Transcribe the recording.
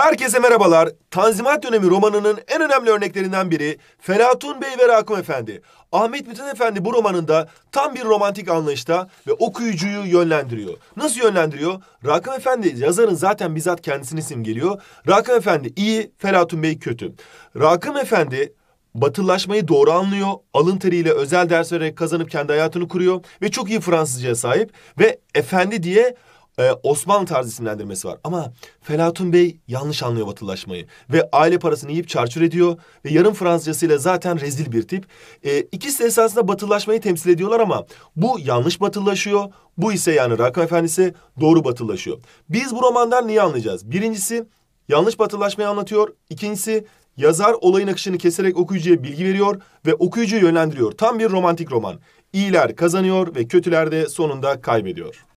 Herkese merhabalar. Tanzimat dönemi romanının en önemli örneklerinden biri Felatun Bey ve Rakım Efendi. Ahmet Mithat Efendi bu romanında tam bir romantik anlayışta ve okuyucuyu yönlendiriyor. Nasıl yönlendiriyor? Rakım Efendi yazarın zaten bizzat kendisini simgeliyor. Rakım Efendi iyi, Felatun Bey kötü. Rakım Efendi Batılılaşmayı doğru anlıyor, alın teriyle özel ders vererek kazanıp kendi hayatını kuruyor ve çok iyi Fransızca sahip ve efendi diye e, Osmanlı tarzı isimlendirmesi var. Ama Felatun Bey yanlış anlıyor batılaşmayı Ve aile parasını yiyip çarçur ediyor. Ve yarım Fransızcasıyla zaten rezil bir tip. E, ikisi esasında batılaşmayı temsil ediyorlar ama bu yanlış batılaşıyor Bu ise yani Rakım Efendisi doğru batılaşıyor Biz bu romandan niye anlayacağız? Birincisi yanlış batılaşmayı anlatıyor. İkincisi yazar olayın akışını keserek okuyucuya bilgi veriyor ve okuyucuyu yönlendiriyor. Tam bir romantik roman. İyiler kazanıyor ve kötüler de sonunda kaybediyor.